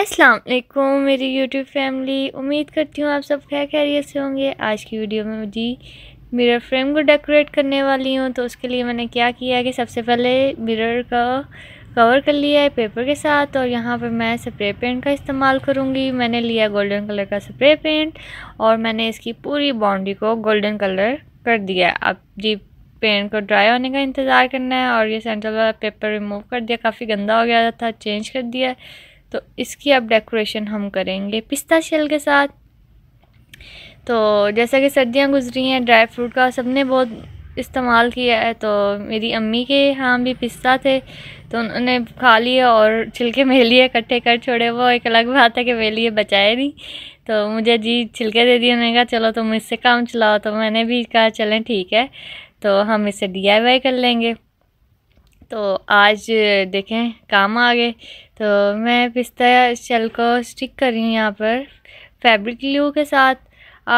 अस्सलाम वालेकुम मेरी यूट्यूब फैमिली उम्मीद करती हूँ आप सब खैर खैरियत से होंगे आज की वीडियो में मुझे मिरर फ्रेम को डेकोरेट करने वाली हूँ तो उसके लिए मैंने क्या किया है कि सबसे पहले मिरर का कवर कर लिया है पेपर के साथ और यहाँ पर मैं स्प्रे पेंट का इस्तेमाल करूँगी मैंने लिया गोल्डन कलर का स्प्रे पेंट और मैंने इसकी पूरी बाउंड्री को गोल्डन कलर कर दिया है अब जी पेंट को ड्राई होने का इंतज़ार करना है और ये सेंट्रल वाला पेपर रिमूव कर दिया काफ़ी गंदा हो गया था चेंज कर दिया तो इसकी अब डेकोरेशन हम करेंगे पिस्ता शेल के साथ तो जैसा कि सर्दियां गुजरी हैं ड्राई फ्रूट का सबने बहुत इस्तेमाल किया है तो मेरी अम्मी के यहाँ भी पिस्ता थे तो उन्होंने खा लिए और छिलके मेरे लिए इकट्ठे कर छोड़े वो एक अलग बात है कि मेरे लिए बचाए नहीं तो मुझे जी छिलके दे दिए उन्होंने कहा चलो तुम तो इससे काम चलाओ तो मैंने भी कहा चलें ठीक है तो हम इसे डी कर लेंगे तो आज देखें काम आ गए तो मैं पिस्ता शेल को स्टिक कर रही हूँ यहाँ पर फैब्रिक ग्लू के साथ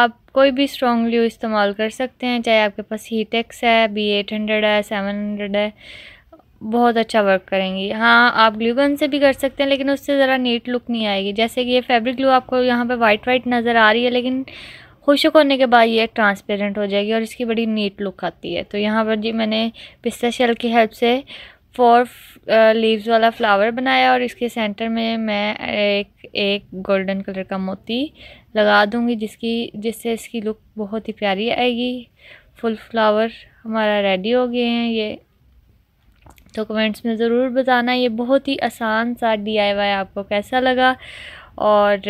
आप कोई भी स्ट्रॉन्ग ग्लू इस्तेमाल कर सकते हैं चाहे आपके पास हीटेक्स है बी एट हंड्रेड है सेवन हंड्रेड है बहुत अच्छा वर्क करेंगी हाँ आप ग्लू गन से भी कर सकते हैं लेकिन उससे ज़रा नीट लुक नहीं आएगी जैसे कि ये फैब्रिक ग्लू आपको यहाँ पे वाइट वाइट नज़र आ रही है लेकिन खुशक होने के बाद ये एक ट्रांसपेरेंट हो जाएगी और इसकी बड़ी नीट लुक आती है तो यहाँ पर जी मैंने पिस्ता शेल की हेल्प से फोर लीव्स uh, वाला फ्लावर बनाया और इसके सेंटर में मैं एक एक गोल्डन कलर का मोती लगा दूंगी जिसकी जिससे इसकी लुक बहुत ही प्यारी आएगी फुल फ्लावर हमारा रेडी हो गए हैं ये तो कमेंट्स में ज़रूर बताना ये बहुत ही आसान सा डी आपको कैसा लगा और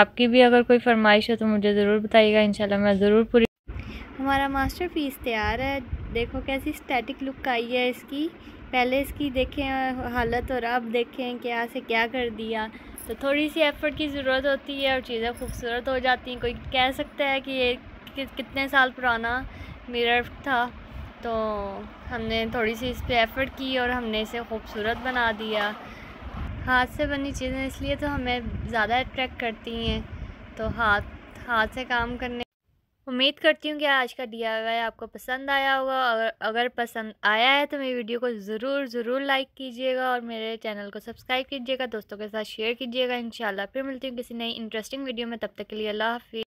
आपकी भी अगर कोई फरमाइश हो तो मुझे ज़रूर बताइएगा इन मैं ज़रूर पूरी हमारा मास्टर पीस तैयार है देखो कैसी स्टैटिक लुक आई है इसकी पहले इसकी देखें हालत और अब देखें क्या से क्या कर दिया तो थोड़ी सी एफ़र्ट की ज़रूरत होती है और चीज़ें खूबसूरत हो जाती हैं कोई कह सकता है कि ये कितने साल पुराना मिरर था तो हमने थोड़ी सी इस पर एफ़र्ट की और हमने इसे खूबसूरत बना दिया हाथ से बनी चीज़ें इसलिए तो हमें ज़्यादा अट्रैक्ट करती हैं तो हाथ हाथ से काम करने उम्मीद करती हूँ कि आज का डी आपको पसंद आया होगा अगर अगर पसंद आया है तो मेरी वीडियो को ज़रूर ज़रूर लाइक कीजिएगा और मेरे चैनल को सब्सक्राइब कीजिएगा दोस्तों के साथ शेयर कीजिएगा इन फिर मिलती हूँ किसी नई इंटरेस्टिंग वीडियो में तब तक के लिए अल्लाह हाफि